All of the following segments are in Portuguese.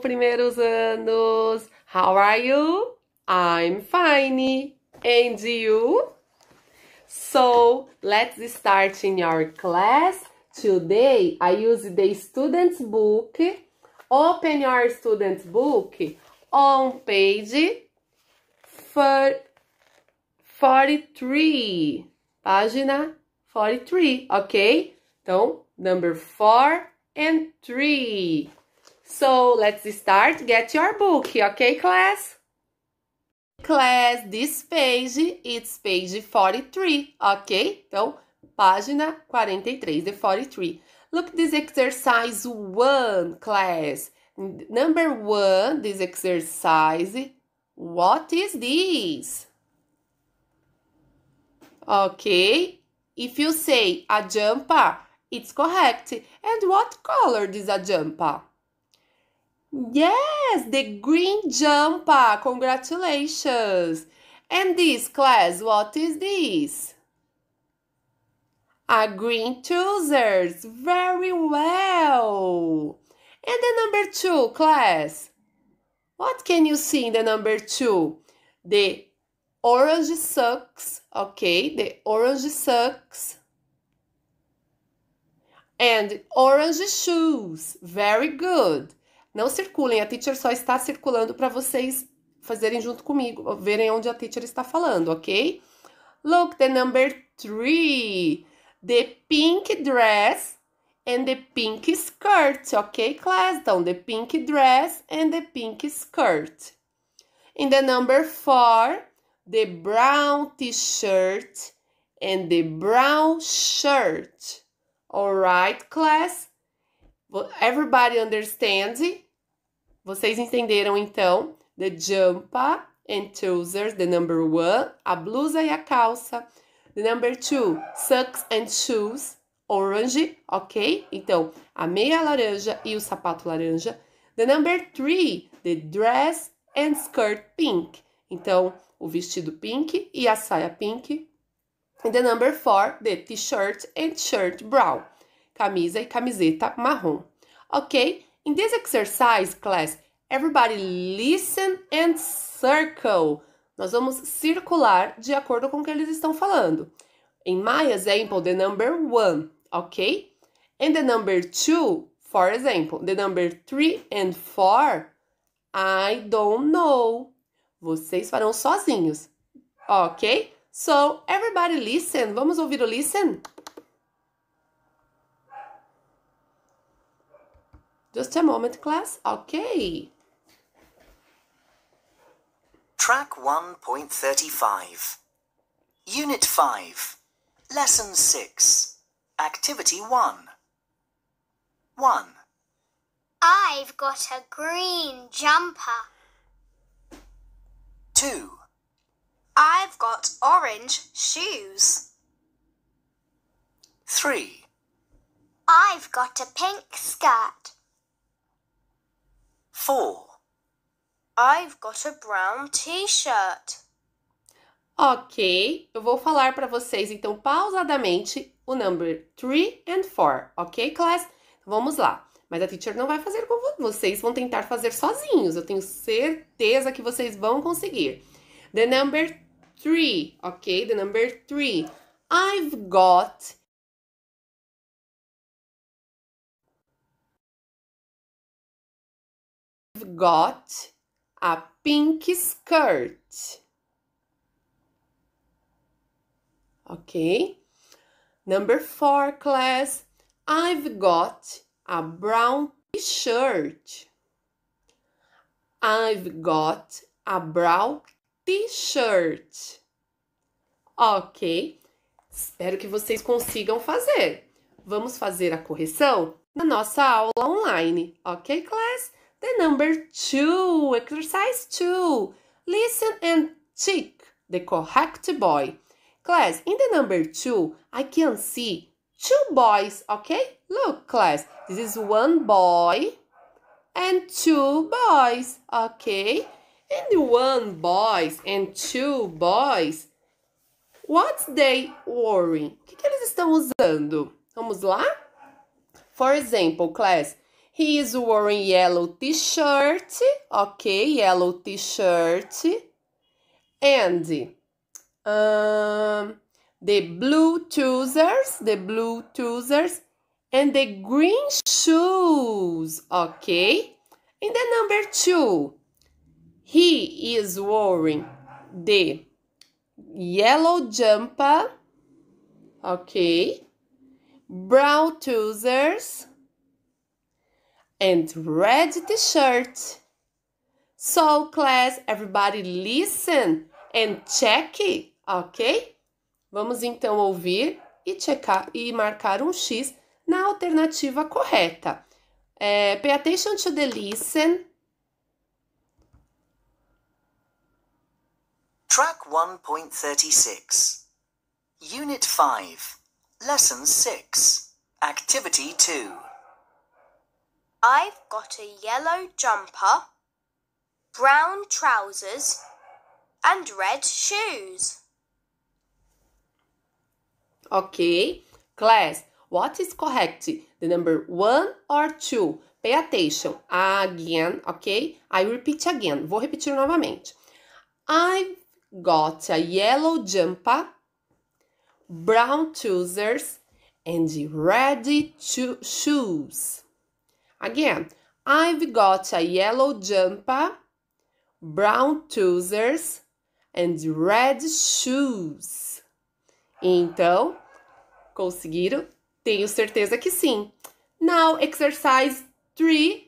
primeiros anos! How are you? I'm fine. And you? So, let's start in our class. Today, I use the student's book. Open your student's book on page 43. Página 43, ok? Então, number 4 and 3. So let's start. Get your book, okay, class? Class, this page, it's page 43, ok? Então, página 43, the 43. Look this exercise 1, class. Number 1, this exercise, what is this? Ok? If you say a jumper, it's correct. And what color is a jumper? Yes, the green jumper. Congratulations. And this class, what is this? A green trousers. Very well. And the number two class. What can you see in the number two? The orange socks. Okay, the orange socks. And orange shoes. Very good. Não circulem, a teacher só está circulando para vocês fazerem junto comigo, verem onde a teacher está falando, ok? Look, the number three. The pink dress and the pink skirt, ok, class? Então, the pink dress and the pink skirt. In the number four, the brown t-shirt and the brown shirt. All right, class? Everybody understands? Vocês entenderam então the jumper and trousers, the number one, a blusa e a calça. The number two, socks and shoes, orange, ok? Então, a meia laranja e o sapato laranja. The number three, the dress and skirt pink. Então, o vestido pink e a saia pink. And the number four, the t-shirt and shirt brown. Camisa e camiseta marrom. Ok? In this exercise class, everybody listen and circle. Nós vamos circular de acordo com o que eles estão falando. In my example, the number one, ok? And the number two, for example, the number three and four, I don't know. Vocês farão sozinhos, ok? So, everybody listen. Vamos ouvir o listen? Just a moment, class. Okay. Track 1.35. Unit 5. Lesson 6. Activity 1. 1. I've got a green jumper. 2. I've got orange shoes. 3. I've got a pink skirt. Four. I've got a brown t-shirt. Ok, eu vou falar para vocês então pausadamente o number 3 and 4, ok, class? Vamos lá. Mas a teacher não vai fazer com vocês, vão tentar fazer sozinhos. Eu tenho certeza que vocês vão conseguir. The number 3, ok? The number 3. I've got I've got a pink skirt. Ok? Number four, class. I've got a brown t-shirt. I've got a brown t-shirt. Ok? Espero que vocês consigam fazer. Vamos fazer a correção na nossa aula online, ok, class? The number two, exercise two. Listen and tick the correct boy. Class, in the number two, I can see two boys, okay? Look, class, this is one boy and two boys, okay? And one boys and two boys. What they wearing? O que, que eles estão usando? Vamos lá? For example, class, He is wearing yellow t-shirt. Okay, yellow t-shirt. And um, the blue trousers, the blue trousers, and the green shoes. Okay. And the number two, he is wearing the yellow jumper. Okay. Brown trousers and red t-shirt. So class, everybody listen and check, ok? Vamos então ouvir e checar e marcar um X na alternativa correta. É, pay attention to the listen. Track 1.36 Unit 5 Lesson 6 Activity 2 I've got a yellow jumper, brown trousers, and red shoes. Okay, class, what is correct? The number one or two? Pay attention again, okay? I repeat again. Vou repetir novamente. I've got a yellow jumper, brown trousers, and red shoes. Again, I've got a yellow jumper, brown trousers and red shoes. Então, conseguiram? Tenho certeza que sim. Now, exercise 3.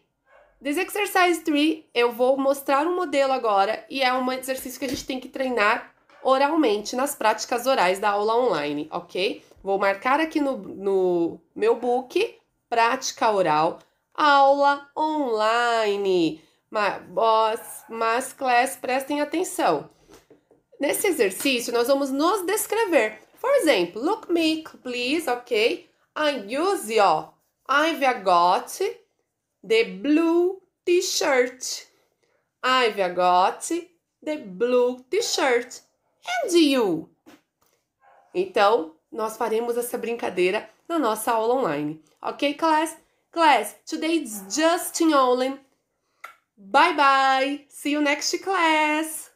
This exercise 3, eu vou mostrar um modelo agora e é um exercício que a gente tem que treinar oralmente nas práticas orais da aula online, ok? Vou marcar aqui no, no meu book prática oral aula online. Mas, mas class, prestem atenção. Nesse exercício, nós vamos nos descrever. Por exemplo, look me, please, ok? I use ó. I've got the blue t-shirt. I've got the blue t-shirt. And you? Então, nós faremos essa brincadeira na nossa aula online. Ok, class? class. Today it's just Olin. Bye bye. See you next class.